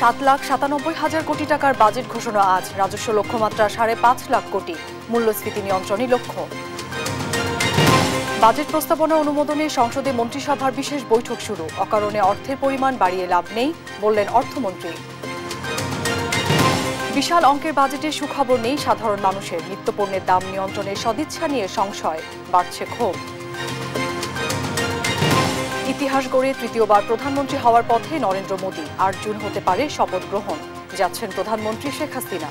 সাত লাখ সাতানব্বই হাজার কোটি টাকার বাজেট ঘোষণা আজ রাজস্ব লক্ষ্যমাত্রা সাড়ে পাঁচ লাখ কোটি মূল্যস্ফীতি নিয়ন্ত্রণই লক্ষ্য বাজেট প্রস্তাবনা অনুমোদনে সংসদে মন্ত্রিসভার বিশেষ বৈঠক শুরু অকারণে অর্থের পরিমাণ বাড়িয়ে লাভ নেই বললেন অর্থমন্ত্রী বিশাল অঙ্কের বাজেটে সুখবর নেই সাধারণ মানুষের নিত্যপণ্যের দাম নিয়ন্ত্রণের সদিচ্ছা নিয়ে সংশয় বাড়ছে ক্ষোভ ইতিহাস গড়ে তৃতীয়বার প্রধানমন্ত্রী হওয়ার পথে নরেন্দ্র মোদী আর জুন হতে পারে শপথ গ্রহণ যাচ্ছেন প্রধানমন্ত্রী শেখ হাসিনা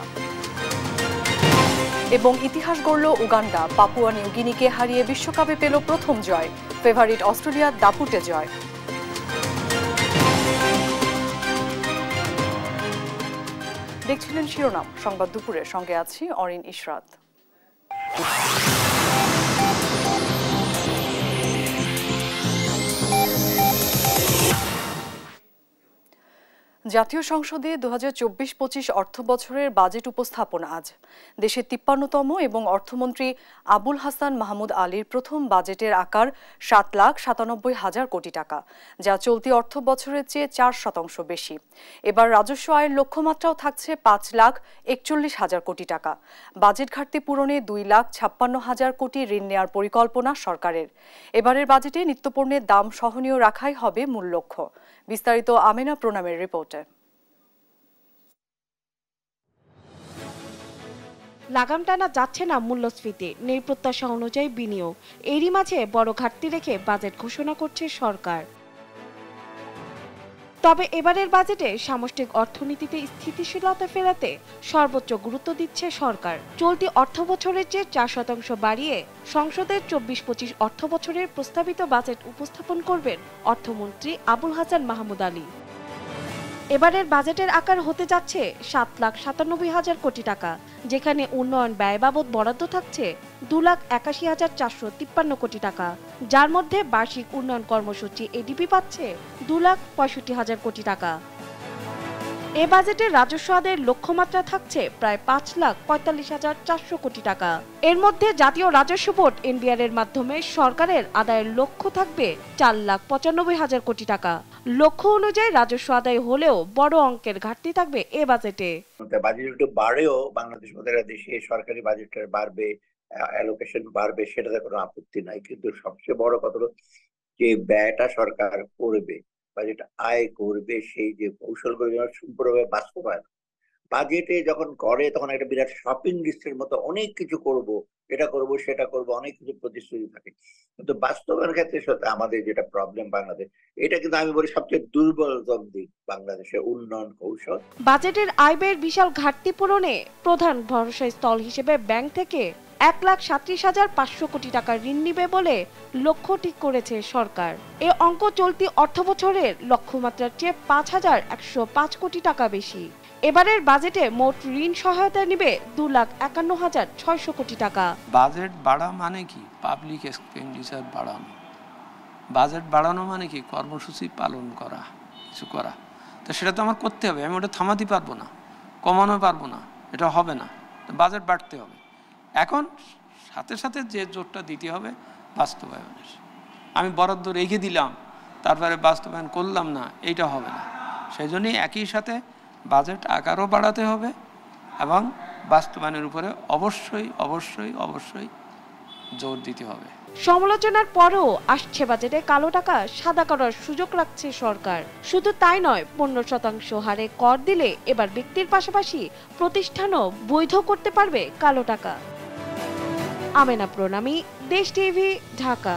এবং ইতিহাস গড়ল উগান্ডা পাপুয়া নিউগিনিকে হারিয়ে বিশ্বকাপে পেল প্রথম জয় ফেভারিট অস্ট্রেলিয়ার দাপুটে জয় দেখছিলেন শিরোনাম সংবাদ দুপুরে সঙ্গে আছি অরিন ইশরাত জাতীয় সংসদে দু হাজার চব্বিশ পঁচিশ অর্থ বছরের বাজেট উপস্থাপন আজ দেশের তিপ্পান্নতম এবং অর্থমন্ত্রী আবুল হাসান মাহমুদ আলীর প্রথম বাজেটের আকার সাত লাখ সাতানব্বই হাজার কোটি টাকা যা চলতি অর্থ বছরের চেয়ে চার শতাংশ বেশি এবার রাজস্ব আয়ের লক্ষ্যমাত্রাও থাকছে পাঁচ লাখ একচল্লিশ হাজার কোটি টাকা বাজেট ঘাটতি পূরণে দুই লাখ ছাপ্পান্ন হাজার কোটি ঋণ নেওয়ার পরিকল্পনা সরকারের এবারের বাজেটে নিত্যপণ্যের দাম সহনীয় রাখাই হবে মূল লক্ষ্য বিস্তারিত আমেনা প্রণামের রিপোর্ট লাগাম টানা যাচ্ছে না মূল্যস্ফীতি নেই প্রত্যাশা অনুযায়ী বিনিয়োগ এরই মাঝে বড় ঘাটতি রেখে বাজেট ঘোষণা করছে সরকার তবে এবারের বাজেটে সামষ্টিক অর্থনীতিতে স্থিতিশীলতা ফেরাতে সর্বোচ্চ গুরুত্ব দিচ্ছে সরকার চলতি অর্থ বছরের চেয়ে চার শতাংশ বাড়িয়ে সংসদের চব্বিশ পঁচিশ অর্থ বছরের প্রস্তাবিত বাজেট উপস্থাপন করবেন অর্থমন্ত্রী আবুল হাসান মাহমুদ আলী এবারের বাজেটের আকার হতে যাচ্ছে সাত লাখ সাতানব্বই হাজার কোটি টাকা যেখানে উন্নয়ন ব্যয় বাবদ বরাদ্দ থাকছে দু লাখ একাশি হাজার চারশো তিপ্পান্ন কোটি টাকা যার মধ্যে বার্ষিক উন্নয়ন কর্মসূচি এডিপি পাচ্ছে দু লাখ পঁয়ষট্টি হাজার কোটি টাকা এ বাজেটে রাজস্ব আদের লক্ষ্যমাত্রা থাকছে প্রায় পাঁচ লাখ পঁয়তাল্লিশ হাজার চারশো কোটি টাকা এর মধ্যে জাতীয় রাজস্ব বোর্ড এনবিআর এর মাধ্যমে সরকারের আদায়ের লক্ষ্য থাকবে চার লাখ পঁচানব্বই হাজার কোটি টাকা লক্ষ্য অনুযায়ী রাজস্ব আদায় হলেও বড় অঙ্কের ঘাটতি থাকবে এ বাজেটে বাজেট একটু বাড়েও বাংলাদেশ দেশে সরকারি বাজেটটা বাড়বে অ্যালোকেশন বাড়বে সেটাতে কোনো আপত্তি নাই কিন্তু সবচেয়ে বড় কথা হলো যে ব্যয়টা সরকার করবে বাজেট আয় করবে সেই যে কৌশলগুলো যেন সম্পূর্ণভাবে বাস্তবায়ন বাজেটে যখন করে তখন একটা বিরাট শপিং লিস্টের মতো অনেক কিছু করব এটা করব সেটা করব অনেক কিছু প্রতিশ্রুতি থাকে কিন্তু বাস্তবের ক্ষেত্রে সাথে আমাদের যেটা প্রবলেম বাংলাদেশ এটা কিন্তু আমি বলি সবচেয়ে দুর্বলতম দিক বাংলাদেশের উন্নয়ন কৌশল বাজেটের আয় ব্যয়ের বিশাল ঘাটতি পূরণে প্রধান ভরসা স্থল হিসেবে ব্যাংক থেকে এক লাখ সাত্রিশ হাজার পাঁচশো কোটি টাকা ঋণ নিবে বলে লক্ষ্য ঠিক করেছে সরকার এ অঙ্ক চলতি অর্থবছরের লক্ষ্যমাত্রার চেয়ে পাঁচ হাজার একশো পাঁচ কোটি টাকা বেশি এবারের বাজেটে মোট ঋণ সহায়তা নেবে দু লাখ একান্ন হাজার ছয়শো কোটি টাকা বাজেট বাড়া মানে কি পাবলিক এক্সপেন্ডিচার বাড়ানো বাজেট বাড়ানো মানে কি কর্মসূচি পালন করা কিছু করা তো সেটা তো আমার করতে হবে আমি ওটা থামাতে পারবো না কমানো পারবো না এটা হবে না বাজেট বাড়তে হবে এখন সাথে সাথে যে জোরটা দিতে হবে বাস্তবায়নের আমি বরাদ্দ রেখে দিলাম তারপরে বাস্তবায়ন করলাম না এইটা হবে না সেই জন্যই একই সাথে বাজেট আকারও বাড়াতে হবে এবং বাস্তবায়নের উপরে অবশ্যই অবশ্যই অবশ্যই জোর দিতে হবে সমালোচনার পরেও আসছে বাজেটে কালো টাকা সাদা করার সুযোগ রাখছে সরকার শুধু তাই নয় পনেরো শতাংশ হারে কর দিলে এবার ব্যক্তির পাশাপাশি প্রতিষ্ঠানও বৈধ করতে পারবে কালো টাকা আমেনা প্রণামী দেশ টিভি ঢাকা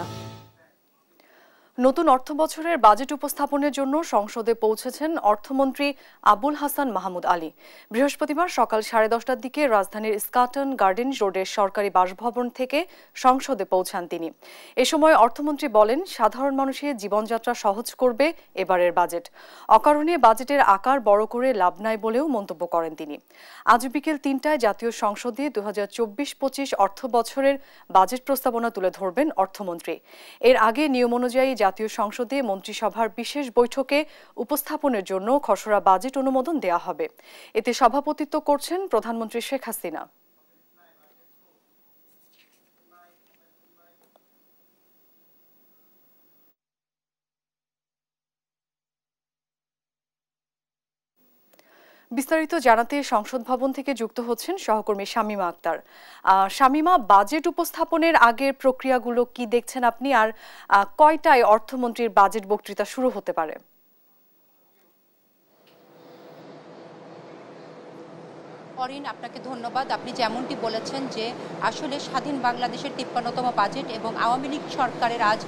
নতুন অর্থ বছরের বাজেট উপস্থাপনের জন্য সংসদে পৌঁছেছেন অর্থমন্ত্রী আবুল হাসান মাহমুদ আলী বৃহস্পতিবার সকাল সাড়ে দশটার দিকে রাজধানীর স্কাটন গার্ডেন রোডের সরকারি বাসভবন থেকে সংসদে পৌঁছান তিনি এ সময় অর্থমন্ত্রী বলেন সাধারণ মানুষের জীবনযাত্রা সহজ করবে এবারের বাজেট অকারণে বাজেটের আকার বড় করে লাভ নাই বলেও মন্তব্য করেন তিনি আজ বিকেল তিনটায় জাতীয় সংসদে দু হাজার চব্বিশ পঁচিশ অর্থ বছরের বাজেট প্রস্তাবনা তুলে ধরবেন অর্থমন্ত্রী এর আগে নিয়ম অনুযায়ী জাতীয় সংসদে মন্ত্রিসভার বিশেষ বৈঠকে উপস্থাপনের জন্য খসড়া বাজেট অনুমোদন দেয়া হবে এতে সভাপতিত্ব করছেন প্রধানমন্ত্রী শেখ হাসিনা বিস্তারিত জানাতে সংসদ ভবন থেকে যুক্ত হচ্ছেন সহকর্মী শামিমা আক্তার শামিমা বাজেট উপস্থাপনের আগের প্রক্রিয়াগুলো কি দেখছেন আপনি আর কয়টায় অর্থমন্ত্রীর বাজেট বক্তৃতা শুরু হতে পারে অরিন আপনাকে ধন্যবাদ আপনি যেমনটি বলেছেন যে আসলে স্বাধীন বাংলাদেশের তিপ্পান্নতম বাজেট এবং আওয়ামী লীগ সরকারের আজ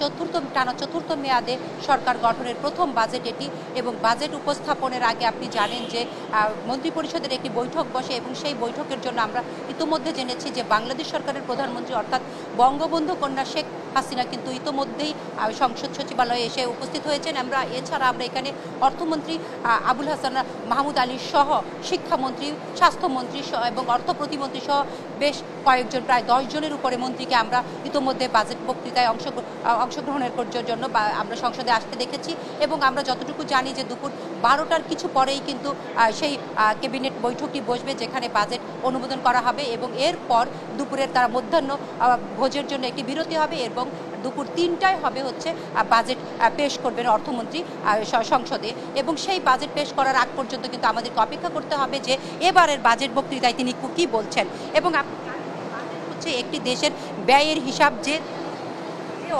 চতুর্থ টানা চতুর্থ মেয়াদে সরকার গঠনের প্রথম বাজেট এটি এবং বাজেট উপস্থাপনের আগে আপনি জানেন যে মন্ত্রিপরিষদের একটি বৈঠক বসে এবং সেই বৈঠকের জন্য আমরা ইতিমধ্যে জেনেছি যে বাংলাদেশ সরকারের প্রধানমন্ত্রী অর্থাৎ বঙ্গবন্ধু কন্যা শেখ হাসিনা কিন্তু ইতোমধ্যেই সংসদ সচিবালয়ে এসে উপস্থিত হয়েছেন আমরা এছাড়া আমরা এখানে অর্থমন্ত্রী আবুল হাসান মাহমুদ আলী সহ শিক্ষামন্ত্রী স্বাস্থ্যমন্ত্রী এবং অর্থ প্রতিমন্ত্রী সহ বেশ কয়েকজন প্রায় দশ জনের উপরে মন্ত্রীকে আমরা ইতোমধ্যে বাজেট বক্তৃতায় অংশ অংশগ্রহণের জন্য আমরা সংসদে আসতে দেখেছি এবং আমরা যতটুকু জানি যে দুপুর বারোটার কিছু পরেই কিন্তু সেই ক্যাবিনেট বৈঠকটি বসবে যেখানে বাজেট অনুমোদন করা হবে এবং এরপর দুপুরের তারা মধ্যাহ্ন ভোজের জন্য একটি বিরতি হবে এবং দুপুর তিনটায় হবে হচ্ছে বাজেট পেশ করবেন অর্থমন্ত্রী সংসদে এবং সেই বাজেট পেশ করার আগ পর্যন্ত কিন্তু আমাদেরকে অপেক্ষা করতে হবে যে এবারের বাজেট বক্তৃতায় তিনি কী বলছেন এবং হচ্ছে একটি দেশের ব্যয়ের হিসাব যে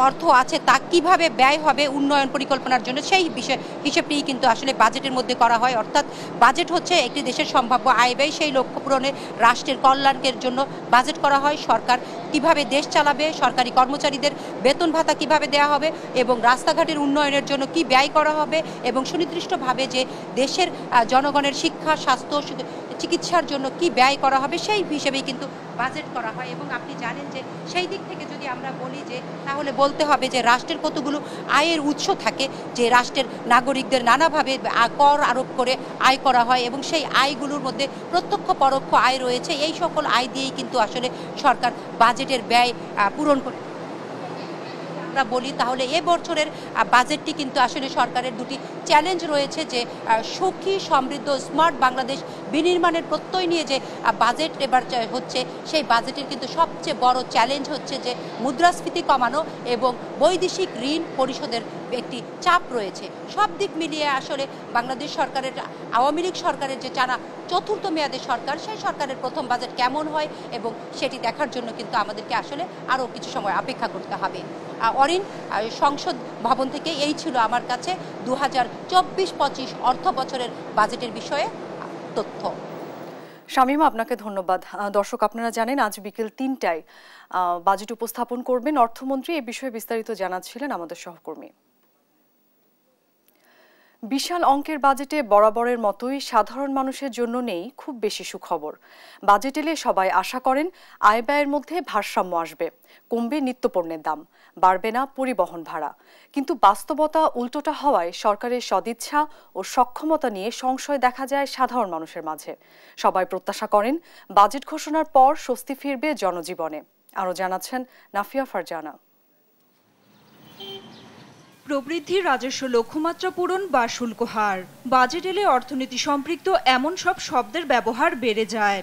অর্থ আছে তা কিভাবে ব্যয় হবে উন্নয়ন পরিকল্পনার জন্য সেই বিষয় হিসেবটি কিন্তু আসলে বাজেটের মধ্যে করা হয় অর্থাৎ বাজেট হচ্ছে একটি দেশের সম্ভাব্য আয় ব্যয় সেই লক্ষ্য পূরণে রাষ্ট্রের কল্যাণের জন্য বাজেট করা হয় সরকার কিভাবে দেশ চালাবে সরকারি কর্মচারীদের বেতন ভাতা কিভাবে দেওয়া হবে এবং রাস্তাঘাটের উন্নয়নের জন্য কি ব্যয় করা হবে এবং সুনির্দিষ্টভাবে যে দেশের জনগণের শিক্ষা স্বাস্থ্য চিকিৎসার জন্য কি ব্যয় করা হবে সেই হিসেবেই কিন্তু বাজেট করা হয় এবং আপনি জানেন যে সেই দিক থেকে যদি আমরা বলি যে তাহলে বলতে হবে যে রাষ্ট্রের কতগুলো আয়ের উৎস থাকে যে রাষ্ট্রের নাগরিকদের নানাভাবে কর আরোপ করে আয় করা হয় এবং সেই আয়গুলোর মধ্যে প্রত্যক্ষ পরোক্ষ আয় রয়েছে এই সকল আয় দিয়েই কিন্তু আসলে সরকার বাজেটের ব্যয় পূরণ করে আমরা বলি তাহলে এ বছরের বাজেটটি কিন্তু আসলে সরকারের দুটি চ্যালেঞ্জ রয়েছে যে সুখী সমৃদ্ধ স্মার্ট বাংলাদেশ বিনির্মাণের প্রত্যয় নিয়ে যে বাজেট এবার হচ্ছে সেই বাজেটের কিন্তু সবচেয়ে বড় চ্যালেঞ্জ হচ্ছে যে মুদ্রাস্ফীতি কমানো এবং বৈদেশিক ঋণ পরিশোধের একটি চাপ রয়েছে সব দিক মিলিয়ে আসলে বাংলাদেশ সরকারের আওয়ামী লীগ সরকারের যে যারা চতুর্থ মেয়াদে সরকার সেই সরকারের প্রথম বাজেট কেমন হয় এবং সেটি দেখার জন্য কিন্তু আমাদেরকে আসলে আরও কিছু সময় অপেক্ষা করতে হবে অরিন সংসদ ভবন থেকে এই ছিল আমার কাছে দু হাজার চব্বিশ পঁচিশ অর্থ বছরের বাজেটের বিষয়ে তথ্য শামিম আপনাকে ধন্যবাদ দর্শক আপনারা জানেন আজ বিকেল তিনটায় বাজেট উপস্থাপন করবেন অর্থমন্ত্রী এ বিষয়ে বিস্তারিত জানাচ্ছিলেন আমাদের সহকর্মী বিশাল অঙ্কের বাজেটে বরাবরের মতোই সাধারণ মানুষের জন্য নেই খুব বেশি সুখবর বাজেট এলে সবাই আশা করেন আয় ব্যয়ের মধ্যে ভারসাম্য আসবে কমবে নিত্যপণ্যের দাম বাড়বে না পরিবহন ভাড়া কিন্তু বাস্তবতা উল্টোটা হওয়ায় সরকারের সদিচ্ছা ও সক্ষমতা নিয়ে সংশয় দেখা যায় সাধারণ মানুষের মাঝে সবাই প্রত্যাশা করেন বাজেট ঘোষণার পর স্বস্তি ফিরবে জনজীবনে আরও জানাচ্ছেন নাফিয়া ফারজানা প্রবৃদ্ধি রাজস্ব লক্ষ্যমাত্রা পূরণ বা শুল্ক হার বাজেট এলে অর্থনীতি সম্পৃক্ত এমন সব শব্দের ব্যবহার বেড়ে যায়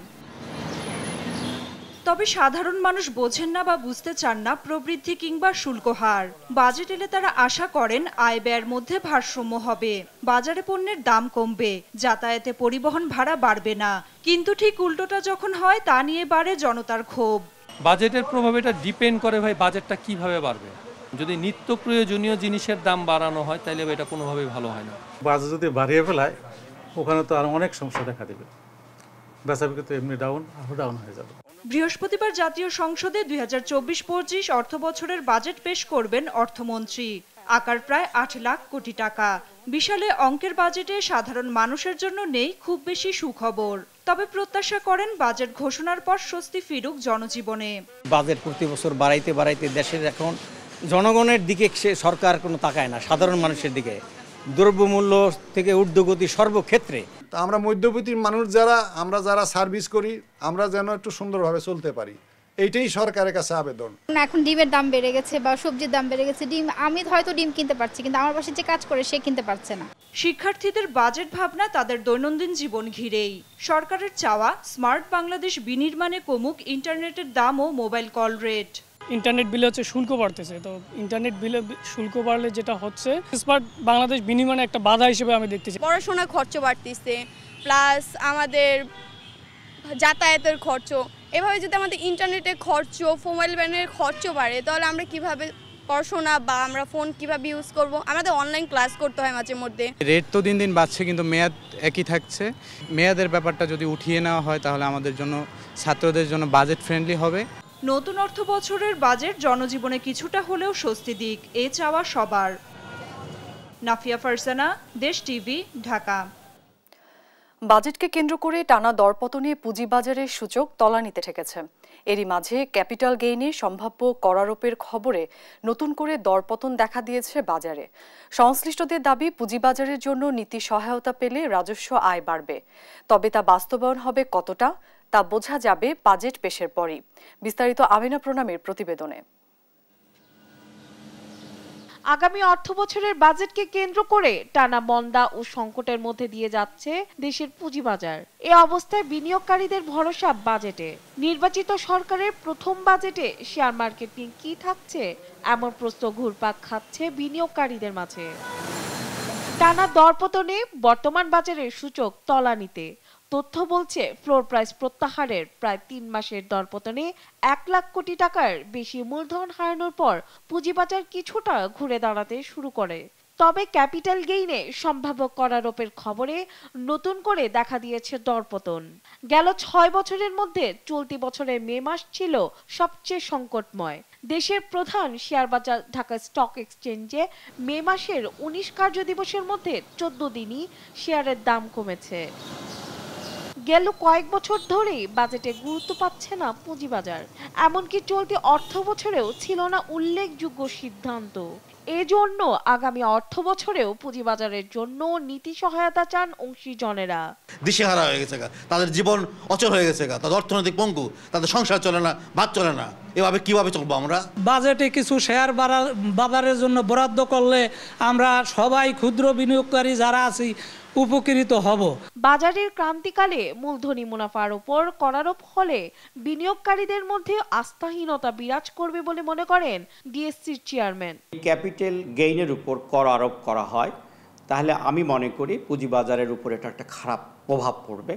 তবে সাধারণ মানুষ বোঝেন না বা বুঝতে চান না প্রবৃদ্ধি কিংবা শুল্ক হার বাজেট এলে তারা আশা করেন আয় ব্যয়ের মধ্যে ভারসাম্য হবে বাজারে পণ্যের দাম কমবে যাতায়াতে পরিবহন ভাড়া বাড়বে না কিন্তু ঠিক উল্টোটা যখন হয় তা নিয়ে বাড়ে জনতার ক্ষোভ বাজেটের প্রভাব এটা ডিপেন্ড করে ভাই বাজেটটা কিভাবে বাড়বে যদি নিত্য প্রয়োজনীয় জিনিসের দাম বাড়ানো হয় তাহলে এটা কোনোভাবেই ভালো হয় না বাজার যদি বাড়িয়ে ফেলায় ওখানে তো আর অনেক সমস্যা দেখা দেবে এমনি হয়ে যাবে বৃহস্পতিবার জাতীয় সংসদে দুই হাজার চব্বিশ পঁচিশ অর্থ বছরের বাজেট পেশ করবেন অর্থমন্ত্রী আকার প্রায় আট লাখ কোটি টাকা বিশালে অঙ্কের বাজেটে সাধারণ মানুষের জন্য নেই খুব বেশি সুখবর তবে প্রত্যাশা করেন বাজেট ঘোষণার পর স্বস্তি ফিরুক জনজীবনে বাজেট প্রতি বছর বাড়াইতে বাড়াইতে দেশের এখন জনগণের দিকে সে সরকার কোনো তাকায় না সাধারণ মানুষের দিকে দ্রব্যমূল্য থেকে ঊর্ধ্বগতি সর্বক্ষেত্রে তো আমরা মধ্যবিত্তির মানুষ যারা আমরা যারা সার্ভিস করি আমরা যেন একটু সুন্দরভাবে চলতে পারি এইটাই সরকারের কাছে আবেদন এখন ডিমের দাম বেড়ে গেছে বা সবজির দাম বেড়ে গেছে ডিম আমি হয়তো ডিম কিনতে পারছি কিন্তু আমার পাশে যে কাজ করে সে কিনতে পারছে না শিক্ষার্থীদের বাজেট ভাবনা তাদের দৈনন্দিন জীবন ঘিরেই সরকারের চাওয়া স্মার্ট বাংলাদেশ বিনির্মাণে কমুক ইন্টারনেটের দাম ও মোবাইল কল রেট ইন্টারনেট বিলে হচ্ছে শুল্ক বাড়তেছে তো ইন্টারনেট বিলে শুল্ক বাড়লে যেটা হচ্ছে স্মার্ট বাংলাদেশ বিনিময়ে একটা বাধা হিসেবে আমি দেখতেছি পড়াশোনার খরচ বাড়তেছে প্লাস আমাদের যাতায়াতের খরচ এভাবে যদি আমাদের ইন্টারনেটের খরচ মোবাইল ব্যানের খরচ বাড়ে তাহলে আমরা কিভাবে পড়াশোনা বা আমরা ফোন কিভাবে ইউজ করব আমাদের অনলাইন ক্লাস করতে হয় মাঝে মধ্যে রেট তো দিন দিন বাড়ছে কিন্তু মেয়াদ একই থাকছে মেয়াদের ব্যাপারটা যদি উঠিয়ে নেওয়া হয় তাহলে আমাদের জন্য ছাত্রদের জন্য বাজেট ফ্রেন্ডলি হবে নতুন অর্থ বছরের বাজেট জনজীবনে কিছুটা হলেও স্বস্তি দিক এ চাওয়া সবার নাফিয়া ফারসানা দেশ টিভি ঢাকা বাজেটকে কেন্দ্র করে টানা দরপতনে পুঁজিবাজারের সূচক তলানিতে ঠেকেছে এরই মাঝে ক্যাপিটাল গেইনে সম্ভাব্য করারোপের খবরে নতুন করে দরপতন দেখা দিয়েছে বাজারে সংশ্লিষ্টদের দাবি পুঁজিবাজারের জন্য নীতি সহায়তা পেলে রাজস্ব আয় বাড়বে তবে তা বাস্তবায়ন হবে কতটা তা বোঝা যাবে বাজেট পেশের পরই বিস্তারিত আমিনা প্রণামের প্রতিবেদনে আগামী অর্থ বছরের বাজেটকে কেন্দ্র করে টানা মন্দা ও সংকটের মধ্যে দিয়ে যাচ্ছে দেশের পুঁজিবাজার এ অবস্থায় বিনিয়োগকারীদের ভরসা বাজেটে নির্বাচিত সরকারের প্রথম বাজেটে শেয়ার মার্কেট নিয়ে কি থাকছে এমন প্রশ্ন ঘুরপাক খাচ্ছে বিনিয়োগকারীদের মাঝে টানা দরপতনে বর্তমান বাজারের সূচক তলানিতে তথ্য বলছে ফ্লোর প্রাইস প্রত্যাহারের প্রায় তিন মাসের দরপতনে এক লাখ কোটি টাকার বেশি মূলধন হারানোর পর পুঁজিবাজার কিছুটা ঘুরে দাঁড়াতে শুরু করে তবে ক্যাপিটাল গেইনে সম্ভাব্য করারোপের খবরে নতুন করে দেখা দিয়েছে দরপতন গেল ছয় বছরের মধ্যে চলতি বছরের মে মাস ছিল সবচেয়ে সংকটময় দেশের প্রধান শেয়ার বাজার ঢাকা স্টক এক্সচেঞ্জে মে মাসের উনিশ কার্য দিবসের মধ্যে চোদ্দ দিনই শেয়ারের দাম কমেছে গেল কয়েক বছর ধরেই বাজেটে গুরুত্ব পাচ্ছে না পুঁজিবাজার এমনকি চলতি অর্থ বছরেও ছিল না উল্লেখযোগ্য সিদ্ধান্ত এজন্য আগামী অর্থ বছরেও পুঁজিবাজারের জন্য নীতি সহায়তা চান অংশীজনেরা দিশেহারা হয়ে গেছে তাদের জীবন অচল হয়ে গেছে তাদের অর্থনৈতিক পঙ্গু তাদের সংসার চলে না ভাত চলে না এভাবে কিভাবে চলবো আমরা বাজেটে কিছু শেয়ার বাজারের জন্য বরাদ্দ করলে আমরা সবাই ক্ষুদ্র বিনিয়োগকারী যারা আছি উপকৃত হব বাজারের ক্রান্তিকালে মূলধনী মুনাফার উপর করারোপ হলে বিনিয়োগকারীদের মধ্যে আস্থাহীনতা বিরাজ করবে বলে মনে করেন ডিএসসির চেয়ারম্যান ক্যাপিটাল গেইনের উপর কর আরোপ করা হয় তাহলে আমি মনে করি পুঁজিবাজারের উপর এটা একটা খারাপ প্রভাব পড়বে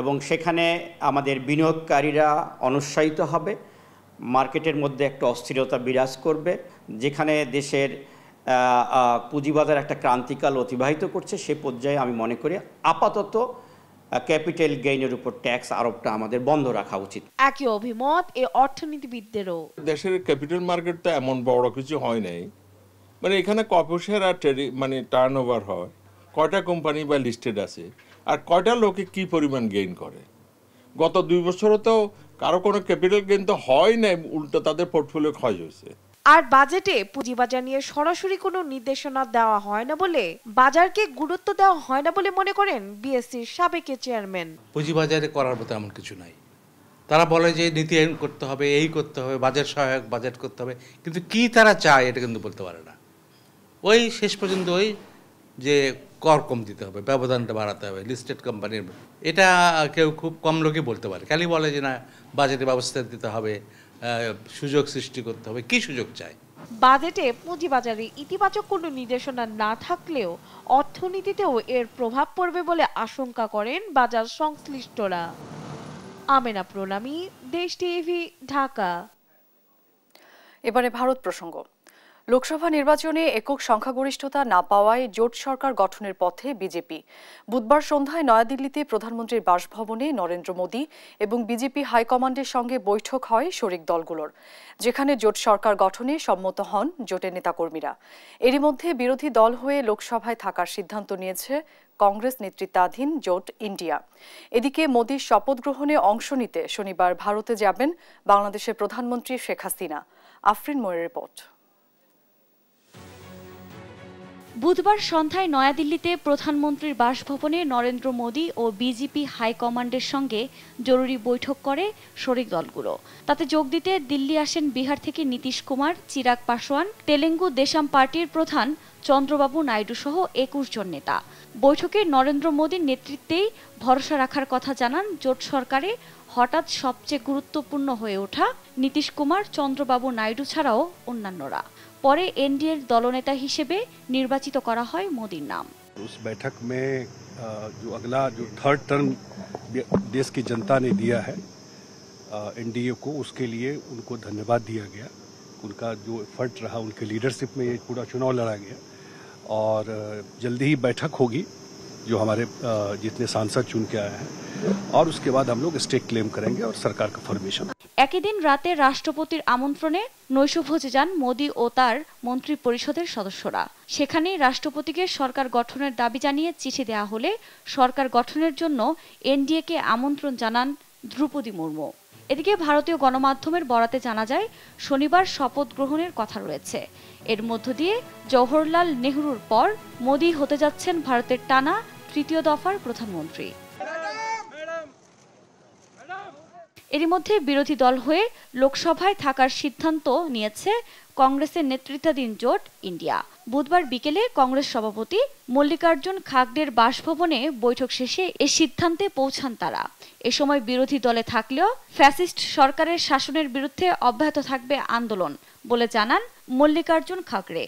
এবং সেখানে আমাদের বিনিয়োগকারীরা অনুৎসাহিত হবে মার্কেটের মধ্যে একটা অস্থিরতা বিরাজ করবে যেখানে দেশের পুঁজিবাজার একটা ক্রান্তিকাল অতিবাহিত করছে সে পর্যায়ে আমি মনে করি আপাতত ক্যাপিটাল গেইনের উপর ট্যাক্স আরোপটা আমাদের বন্ধ রাখা উচিত একই অভিমত এ অর্থনীতিবিদদেরও দেশের ক্যাপিটাল মার্কেটটা এমন বড় কিছু হয় নাই মানে এখানে কপোশের আর মানে টার্ন ওভার হয় কয়টা কোম্পানি বা লিস্টেড আছে আর কয়টা লোকে কি পরিমাণ গেইন করে গত দুই বছরও তো কারো কোনো ক্যাপিটাল কিন্তু তো হয় নাই উল্টো তাদের পোর্টফোলিও ক্ষয় হয়েছে আর বাজেটে পুঁজিবাজার নিয়ে সরাসরি কোনো নির্দেশনা দেওয়া হয় না বলে বাজারকে গুরুত্ব দেওয়া হয় না বলে মনে করেন বিএসসির সাবেক চেয়ারম্যান পুঁজিবাজারে করার মতো এমন কিছু নাই তারা বলে যে নীতি আইন করতে হবে এই করতে হবে বাজেট সহায়ক বাজেট করতে হবে কিন্তু কি তারা চায় এটা কিন্তু বলতে পারে না ওই শেষ পর্যন্ত ওই যে কর কম দিতে হবে ব্যবধানটা বাড়াতে হবে লিস্টেড কোম্পানির এটা কেউ খুব কম লোকই বলতে পারে খালি বলে যে না বাজেটে ব্যবস্থা দিতে হবে সুযোগ সৃষ্টি করতে হবে কি সুযোগ চায় বাজেটে পুঁজিবাজারে ইতিবাচক কোনো নির্দেশনা না থাকলেও অর্থনীতিতেও এর প্রভাব পড়বে বলে আশঙ্কা করেন বাজার সংশ্লিষ্টরা আমেনা প্রণামী দেশ টিভি ঢাকা এবারে ভারত প্রসঙ্গ লোকসভা নির্বাচনে একক সংখ্যাগরিষ্ঠতা না পাওয়ায় জোট সরকার গঠনের পথে বিজেপি বুধবার সন্ধ্যায় নয়াদিল্লিতে প্রধানমন্ত্রীর বাসভবনে নরেন্দ্র মোদী এবং বিজেপি হাইকমান্ডের সঙ্গে বৈঠক হয় শরিক দলগুলোর যেখানে জোট সরকার গঠনে সম্মত হন জোটের নেতাকর্মীরা এরই মধ্যে বিরোধী দল হয়ে লোকসভায় থাকার সিদ্ধান্ত নিয়েছে কংগ্রেস নেতৃত্বাধীন জোট ইন্ডিয়া এদিকে মোদীর শপথ গ্রহণে অংশ নিতে শনিবার ভারতে যাবেন বাংলাদেশের প্রধানমন্ত্রী শেখ হাসিনা আফরিন ময়ের রিপোর্ট বুধবার সন্ধ্যায় নয়াদিল্লিতে প্রধানমন্ত্রীর বাসভবনে নরেন্দ্র মোদী ও বিজেপি হাইকমান্ডের সঙ্গে জরুরি বৈঠক করে শরিক দলগুলো তাতে যোগ দিতে দিল্লি আসেন বিহার থেকে নীতিশ কুমার চিরাগ পাসোয়ান তেলেঙ্গু দেশাম পার্টির প্রধান চন্দ্রবাবু নাইডু সহ একুশ জন নেতা বৈঠকে নরেন্দ্র মোদীর নেতৃত্বেই ভরসা রাখার কথা জানান জোট সরকারে হঠাৎ সবচেয়ে গুরুত্বপূর্ণ হয়ে ওঠা নীতিশ কুমার চন্দ্রবাবু নাইডু ছাড়াও অন্যান্যরা पर एनडीए এনডিএর नेता हिसेबे निर्वाचित करा হয় मोदी नाम उस बैठक में जो अगला जो थर्ड टर्म देश की जनता ने दिया है एनडीए को उसके लिए उनको धन्यवाद दिया गया उनका जो एफर्ट रहा उनके लीडरशिप में ये पूरा चुनाव लड़ा गया और जल्दी ही बैठक होगी जो हमारे जितने सांसद चुन के आए हैं और उसके बाद हम लोग स्टेट क्लेम करेंगे और सरकार का फॉर्मेशन একই দিন রাতে রাষ্ট্রপতির আমন্ত্রণে নৈশভোজে যান মোদি ও তার মন্ত্রী পরিষদের সদস্যরা সেখানেই রাষ্ট্রপতিকে সরকার গঠনের দাবি জানিয়ে চিঠি দেয়া হলে সরকার গঠনের জন্য এনডিএকে আমন্ত্রণ জানান দ্রৌপদী মুর্মু এদিকে ভারতীয় গণমাধ্যমের বরাতে জানা যায় শনিবার শপথ গ্রহণের কথা রয়েছে এর মধ্য দিয়ে জওহরলাল নেহরুর পর মোদি হতে যাচ্ছেন ভারতের টানা তৃতীয় দফার প্রধানমন্ত্রী এরই মধ্যে বিরোধী দল হয়ে লোকসভায় থাকার সিদ্ধান্ত নিয়েছে কংগ্রেসের নেতৃত্বাধীন জোট ইন্ডিয়া বুধবার বিকেলে কংগ্রেস সভাপতি মল্লিকার্জুন খাগড়ের বাসভবনে বৈঠক শেষে এ সিদ্ধান্তে পৌঁছান তারা এ সময় বিরোধী দলে থাকলেও ফ্যাসিস্ট সরকারের শাসনের বিরুদ্ধে অব্যাহত থাকবে আন্দোলন বলে জানান Mallikarjun খাগড়ে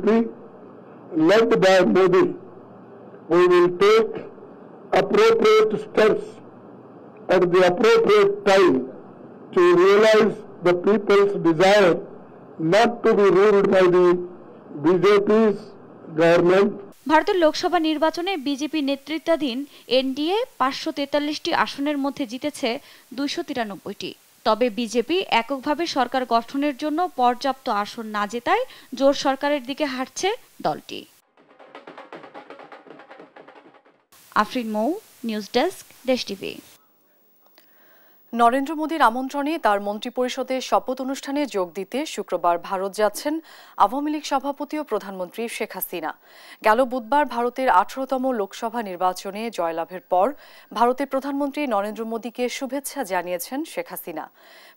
The led by Modi, we will take appropriate steps at the appropriate time to realize the people's desire not to be ruled by the BJP's government ভারতের লোকসভা নির্বাচনে বিজেপি নেতৃত্বাধীন এনডিএ পাঁচশো তেতাল্লিশটি আসনের মধ্যে জিতেছে দুইশো তিরানব্বইটি তবে বিজেপি এককভাবে সরকার গঠনের জন্য পর্যাপ্ত আসন না জেতায় জোর সরকারের দিকে হাঁটছে দলটি Afrin Mou news desk Desh TV Narendra মোদীর আমন্ত্রণে তার মন্ত্রিপরিষদের শপথ অনুষ্ঠানে যোগ দিতে শুক্রবার ভারত যাচ্ছেন আওয়ামী লীগ সভাপতি ও প্রধানমন্ত্রী শেখ হাসিনা গেল বুধবার ভারতের আঠারোতম লোকসভা নির্বাচনে জয়লাভের পর ভারতের প্রধানমন্ত্রী নরেন্দ্র মোদীকে শুভেচ্ছা জানিয়েছেন শেখ হাসিনা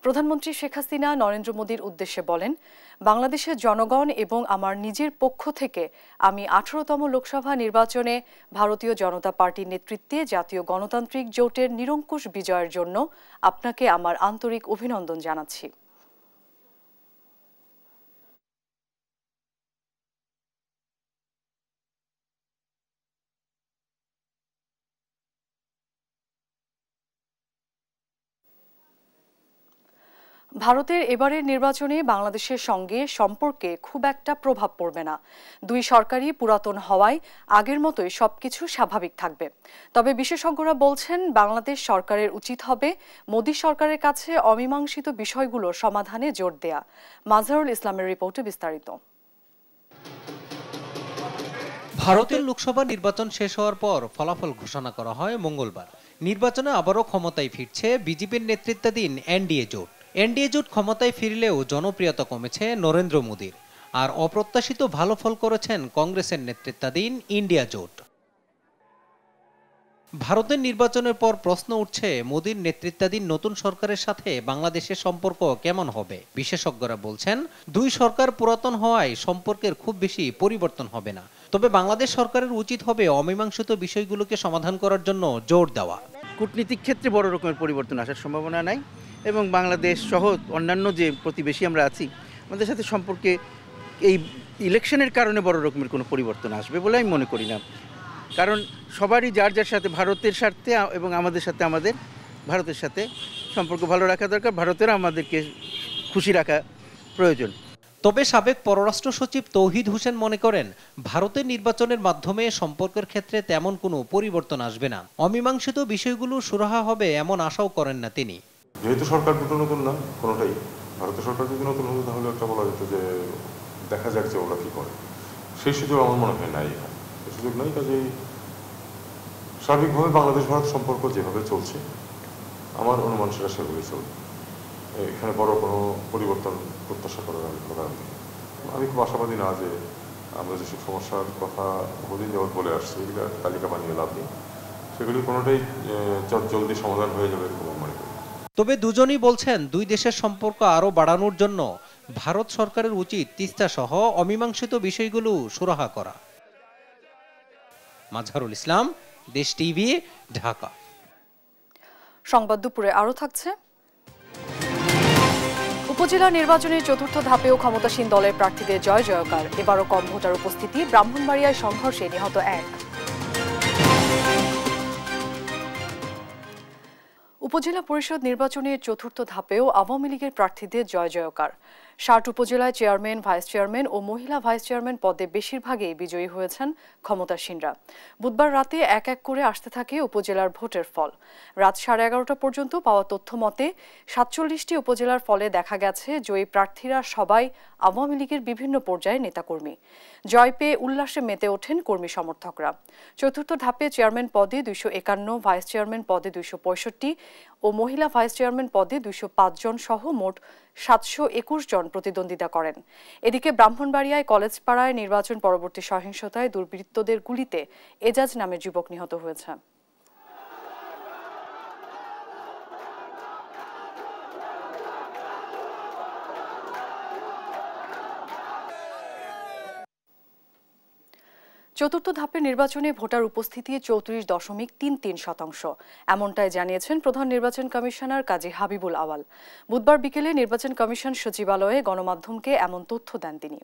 প্রধানমন্ত্রী শেখ হাসিনা নরেন্দ্র মোদীর উদ্দেশ্যে বলেন বাংলাদেশের জনগণ এবং আমার নিজের পক্ষ থেকে আমি আঠারোতম লোকসভা নির্বাচনে ভারতীয় জনতা পার্টির নেতৃত্বে জাতীয় গণতান্ত্রিক জোটের নিরঙ্কুশ বিজয়ের জন্য আপনাকে আমার আন্তরিক অভিনন্দন জানাচ্ছি ভারতের এবারের নির্বাচনে বাংলাদেশের সঙ্গে সম্পর্কে খুব একটা প্রভাব পড়বে না দুই সরকারই পুরাতন হওয়ায় আগের মতোই সবকিছু স্বাভাবিক থাকবে তবে বিশেষজ্ঞরা বলছেন বাংলাদেশ সরকারের উচিত হবে মোদী সরকারের কাছে অমীমাংসিত বিষয়গুলো সমাধানে জোর দেয়া মাজারুল ইসলামের রিপোর্টে বিস্তারিত ভারতের লোকসভা নির্বাচন শেষ হওয়ার পর ফলাফল ঘোষণা করা হয় মঙ্গলবার নির্বাচনে আবারও ক্ষমতায় ফিরছে বিজেপির নেতৃত্বাধীন এনডিএ জোট এনডিএ জোট ক্ষমতায় ফিরলেও জনপ্রিয়তা কমেছে নরেন্দ্র মোদীর আর অপ্রত্যাশিত ভালো ফল করেছেন কংগ্রেসের নেতৃত্বাধীন ইন্ডিয়া জোট ভারতের নির্বাচনের পর প্রশ্ন উঠছে মোদীর নেতৃত্বাধীন নতুন সরকারের সাথে বাংলাদেশের সম্পর্ক কেমন হবে বিশেষজ্ঞরা বলছেন দুই সরকার পুরাতন হওয়ায় সম্পর্কের খুব বেশি পরিবর্তন হবে না তবে বাংলাদেশ সরকারের উচিত হবে অমীমাংসিত বিষয়গুলোকে সমাধান করার জন্য জোর দেওয়া কূটনীতিক ক্ষেত্রে বড় রকমের পরিবর্তন আসার সম্ভাবনা নাই এবং বাংলাদেশ সহ অন্যান্য যে প্রতিবেশী আমরা আছি আমাদের সাথে সম্পর্কে এই ইলেকশনের কারণে বড় রকমের কোনো পরিবর্তন আসবে বলে আমি মনে করি না কারণ সবারই যার যার সাথে ভারতের স্বার্থে এবং আমাদের সাথে আমাদের ভারতের সাথে সম্পর্ক ভালো রাখা দরকার ভারতেরও আমাদেরকে খুশি রাখা প্রয়োজন তবে সাবেক পররাষ্ট্র সচিব তৌহিদ হোসেন মনে করেন ভারতের নির্বাচনের মাধ্যমে সম্পর্কের ক্ষেত্রে তেমন কোনো পরিবর্তন আসবে না অমীমাংসিত বিষয়গুলো সুরাহা হবে এমন আশাও করেন না তিনি যেহেতু সরকার দুটো নতুন না কোনোটাই ভারতের সরকার যদি নতুন হতো তাহলে একটা বলা যেত যে দেখা যাক যে ওরা কী করে সেই সুযোগ আমার মনে হয় নাই এখানে সুযোগ নাই কাজেই স্বাভাবিকভাবে বাংলাদেশ ভারত সম্পর্ক যেভাবে চলছে আমার অনুমান সেটা সেভাবেই চলবে এখানে বড় কোনো পরিবর্তন প্রত্যাশা করার আমি কোনো কারণ আমি খুব আশাবাদী না যে আমরা যেসব সমস্যার কথা বহুদিন যাবৎ বলে আসছি এগুলো তালিকা বানিয়ে লাভ নেই সেগুলি কোনোটাই জলদি সমাধান হয়ে যাবে এরকম মনে করি তবে দুজনই বলছেন দুই দেশের সম্পর্ক আরও বাড়ানোর জন্য ভারত সরকারের উচিত তিস্তা সহ অমীমাংসিত বিষয়গুলো সুরাহা করা মাজহারুল ইসলাম দেশ টিভি ঢাকা সংবাদ দুপুরে আরও থাকছে উপজেলা নির্বাচনের চতুর্থ ধাপেও ক্ষমতাসীন দলের প্রার্থীদের জয় জয়কার এবারও কম ভোটার উপস্থিতি ব্রাহ্মণবাড়িয়ায় সংঘর্ষে নিহত এক উপজেলা পরিষদ নির্বাচনের চতুর্থ ধাপেও আওয়ামী লীগের প্রার্থীদের জয় জয়কার ষাট উপজেলায় চেয়ারম্যান ভাইস চেয়ারম্যান ও মহিলা ভাইস চেয়ারম্যান পদে বেশিরভাগই বিজয়ী হয়েছেন ক্ষমতাসীনরা বুধবার রাতে এক এক করে আসতে থাকে উপজেলার ভোটের ফল রাত সাড়ে এগারোটা পর্যন্ত পাওয়া তথ্য মতে সাতচল্লিশটি উপজেলার ফলে দেখা গেছে জয়ী প্রার্থীরা সবাই আওয়ামী লীগের বিভিন্ন পর্যায়ে নেতাকর্মী জয় পেয়ে উল্লাসে মেতে ওঠেন কর্মী সমর্থকরা চতুর্থ ধাপে চেয়ারম্যান পদে দুইশো একান্ন ভাইস চেয়ারম্যান পদে দুইশো পঁয়ষট্টি ও মহিলা ভাইস চেয়ারম্যান পদে দুইশো জন সহ মোট সাতশো একুশ জন প্রতিদ্বন্দ্বিতা করেন এদিকে ব্রাহ্মণবাড়িয়ায় কলেজপাড়ায় নির্বাচন পরবর্তী সহিংসতায় দুর্বৃত্তদের গুলিতে এজাজ নামের যুবক নিহত হয়েছে চতুর্থ ধাপের নির্বাচনে ভোটার উপস্থিতি চৌত্রিশ দশমিক তিন তিন শতাংশ এমনটাই জানিয়েছেন প্রধান নির্বাচন কমিশনার কাজী হাবিবুল আওয়াল বুধবার বিকেলে নির্বাচন কমিশন সচিবালয়ে গণমাধ্যমকে এমন তথ্য দেন তিনি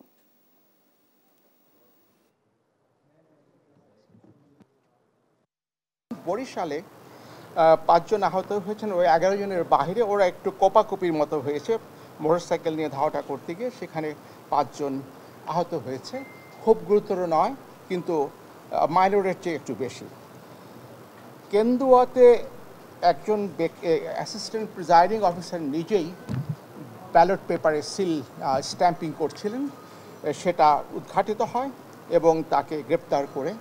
বরিশালে পাঁচজন আহত হয়েছেন ওই এগারো জনের বাহিরে ওরা একটু কোপাকুপির মতো হয়েছে মোটর সাইকেল নিয়ে ধাওয়াটা করতে গিয়ে সেখানে পাঁচজন আহত হয়েছে খুব গুরুতর নয় কিন্তু মাইনরের চেয়ে একটু বেশি কেন্দুয়াতে একজন অ্যাসিস্ট্যান্ট প্রিজাইডিং অফিসার নিজেই ব্যালট পেপারে সিল স্ট্যাম্পিং করছিলেন সেটা উদ্ঘাটিত হয় এবং তাকে গ্রেপ্তার করে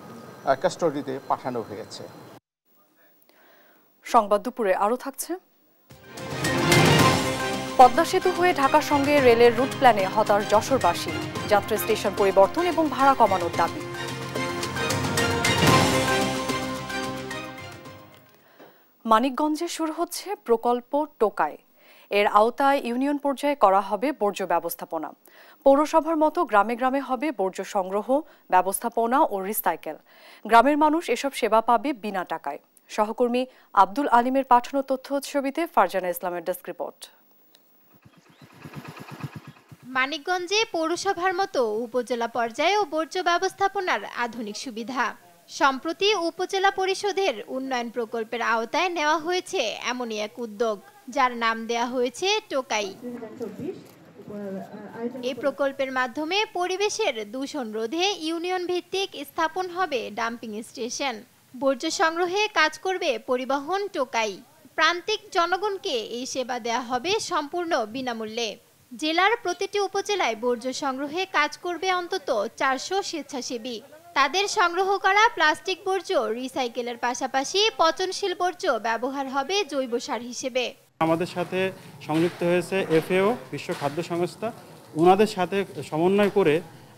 কাস্টডিতে পাঠানো হয়েছে সংবাদ দুপুরে আরও থাকছে পদ্মা সেতু হয়ে ঢাকার সঙ্গে রেলের রুট প্ল্যানে হতাশ যশোরবাসী যাত্রী স্টেশন পরিবর্তন এবং ভাড়া কমানোর দাবি মানিকগঞ্জে শুরু হচ্ছে প্রকল্প টোকায় এর আওতায় ইউনিয়ন পর্যায়ে করা হবে বর্জ্য ব্যবস্থাপনা পৌরসভার মতো গ্রামে গ্রামে হবে বর্জ্য সংগ্রহ ব্যবস্থাপনা ও রিসাইকেল গ্রামের মানুষ এসব সেবা পাবে বিনা টাকায় সহকর্মী আব্দুল আলিমের পাঠানো তথ্য ছবিতে ফারজানা ইসলামের ডেস্ক রিপোর্ট মানিকগঞ্জে পৌরসভার মতো উপজেলা পর্যায়ে ও বর্জ্য ব্যবস্থাপনার আধুনিক সুবিধা সম্প্রতি উপজেলা পরিষদের উন্নয়ন প্রকল্পের আওতায় নেওয়া হয়েছে এমনই এক উদ্যোগ যার নাম দেয়া হয়েছে টোকাই এই প্রকল্পের মাধ্যমে পরিবেশের দূষণ রোধে ইউনিয়ন ভিত্তিক স্থাপন হবে ডাম্পিং স্টেশন বর্জ্য সংগ্রহে কাজ করবে পরিবহন টোকাই প্রান্তিক জনগণকে এই সেবা দেয়া হবে সম্পূর্ণ বিনামূল্যে জেলার প্রতিটি উপজেলায় বর্জ্য সংগ্রহে কাজ করবে অন্তত চারশো স্বেচ্ছাসেবী তাদের সংগ্রহ করা প্লাস্টিক বর্জ্য রিসাইকেলের পাশাপাশি পচনশীল বর্জ্য ব্যবহার হবে জৈব সার হিসেবে আমাদের সাথে সংযুক্ত হয়েছে এফএও বিশ্ব খাদ্য সংস্থা ওনাদের সাথে সমন্বয় করে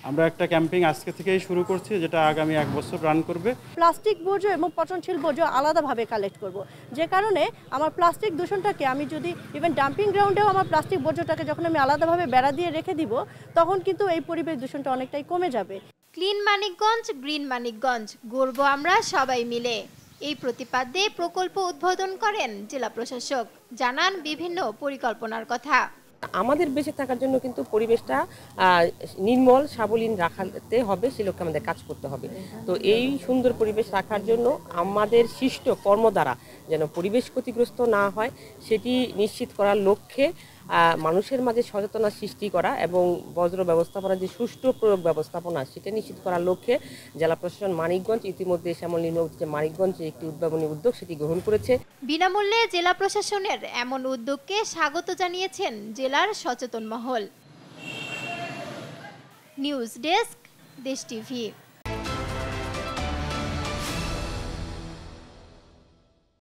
আমরা একটা ক্যাম্পিং আজকে থেকেই শুরু করছি যেটা আগামী এক বছর রান করবে প্লাস্টিক বর্জ্য এবং পচনশীল বর্জ্য আলাদাভাবে কালেক্ট করব। যে কারণে আমার প্লাস্টিক দূষণটাকে আমি যদি ইভেন ডাম্পিং গ্রাউন্ডেও আমার প্লাস্টিক বর্জ্যটাকে যখন আমি আলাদাভাবে বেড়া দিয়ে রেখে দিব তখন কিন্তু এই পরিবেশ দূষণটা অনেকটাই কমে যাবে ক্লিন মানিকগঞ্জ গ্রিন মানিকগঞ্জ গড়ব আমরা সবাই মিলে এই প্রতিপাদ্যে প্রকল্প উদ্বোধন করেন জেলা প্রশাসক জানান বিভিন্ন পরিকল্পনার কথা আমাদের বেঁচে থাকার জন্য কিন্তু পরিবেশটা নির্মল সাবলীন রাখাতে হবে সে লক্ষ্যে আমাদের কাজ করতে হবে তো এই সুন্দর পরিবেশ রাখার জন্য আমাদের সৃষ্ট কর্ম দ্বারা যেন পরিবেশ ক্ষতিগ্রস্ত না হয় সেটি নিশ্চিত করার লক্ষ্যে মানুষের মাঝে সচেতনা সৃষ্টি করা এবং বজ্র ব্যবস্থাপনা যে সুষ্ঠু প্রয়োগ ব্যবস্থাপনা সেটা নিশ্চিত করার লক্ষ্যে জেলা প্রশাসন মানিকগঞ্জ ইতিমধ্যে শ্যামল নিম্নবর্তীতে মানিকগঞ্জে একটি উদ্ভাবনী উদ্যোগ সেটি গ্রহণ করেছে বিনামূল্যে জেলা প্রশাসনের এমন উদ্যোগকে স্বাগত জানিয়েছেন জেলার সচেতন মহল নিউজ ডেস্ক দেশ টিভি